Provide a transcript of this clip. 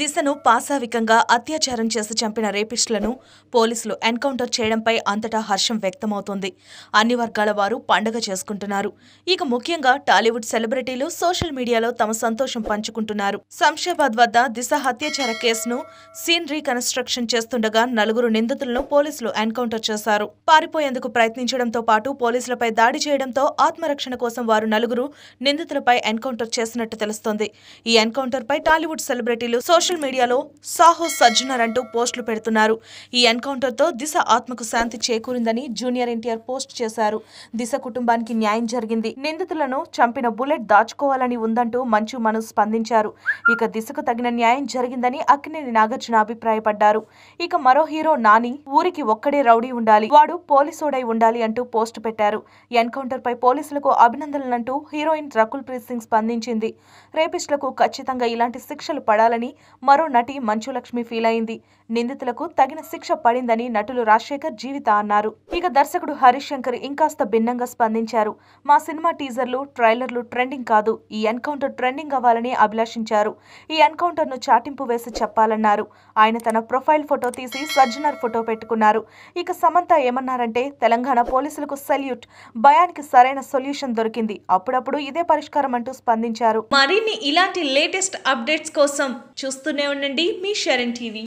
దిశను పాశావికంగా అత్యాచారం చేసి చంపిన రేపిస్టులను పోలీసులు ఎన్కౌంటర్ చేయడంపై అంతటా హర్షం వ్యక్తమవుతోంది అన్ని వర్గాల వారు పండగ చేసుకుంటున్నారు ఇక ముఖ్యంగా టాలీవుడ్ సెలబ్రిటీలు సోషల్ మీడియాలో తమ సంతోషం పంచుకుంటున్నారు శంషాబాద్ వద్ద దిశ హత్యాచార కేసును సీన్ రీకన్స్ట్రక్షన్ చేస్తుండగా నలుగురు నిందితులను పోలీసులు ఎన్కౌంటర్ చేశారు పారిపోయేందుకు ప్రయత్నించడంతో పాటు పోలీసులపై దాడి చేయడంతో ఆత్మరక్షణ కోసం వారు నలుగురు నిందితులపై ఎన్కౌంటర్ చేసినట్టు తెలుస్తోంది ఈ ఎన్కౌంటర్పై టాలీవుడ్ సెలబ్రిటీలు సోషల్ సోషల్ మీడియాలో సాహో సజ్జనర్ అంటూ పోస్టులు పెడుతున్నారు ఈ ఎన్కౌంటర్తో దిశ ఆత్మకు శాంతి చేకూరిందని జూనియర్ ఎన్టీఆర్ పోస్ట్ చేశారు దిశ కుటుంబానికి న్యాయం జరిగింది నిందితులను చంపిన బుల్లెట్ దాచుకోవాలని ఉందంటూ మంచు మను స్పందించారు ఇక దిశకు తగిన న్యాయం జరిగిందని అక్కినేని నాగార్జున అభిప్రాయపడ్డారు ఇక మరో హీరో నాని ఊరికి ఒక్కడే రౌడీ ఉండాలి వాడు పోలీసోడై ఉండాలి అంటూ పోస్ట్ పెట్టారు ఎన్కౌంటర్ పై పోలీసులకు అభినందనలంటూ హీరోయిన్ రకుల్ ప్రీత్ సింగ్ స్పందించింది రేపిస్టులకు ఖచ్చితంగా ఇలాంటి శిక్షలు పడాలని మరో నటి మంచులక్ష్మి ఫీల్ అయింది నిందితులకు తగిన శిక్ష పడిందని నటులు రాజశేఖర్ జీవిత అన్నారు ఇక దర్శకుడు హరీష్ శంకర్ ఇంకాస్త భిన్నంగా స్పందించారు మా సినిమా టీజర్లు ట్రైలర్లు ట్రెండింగ్ కాదు ఈ ఎన్కౌంటర్ ట్రెండింగ్ అవ్వాలని అభిలాషించారు ఈ ఎన్కౌంటర్ను చాటింపు వేసి చెప్పాలన్నారు ఆయన తన ప్రొఫైల్ ఫోటో తీసి సజ్జనర్ ఫోటో పెట్టుకున్నారు ఇక సమంత ఏమన్నారంటే తెలంగాణ పోలీసులకు సెల్యూట్ భయానికి సరైన సొల్యూషన్ దొరికింది అప్పుడప్పుడు ఇదే పరిష్కారం అంటూ స్పందించారు మరిన్ని ఇలాంటి లేటెస్ట్ అప్డేట్స్ కోసం చూస్తూ చూస్తూనే ఉండండి మీ శరణ్ టీవీ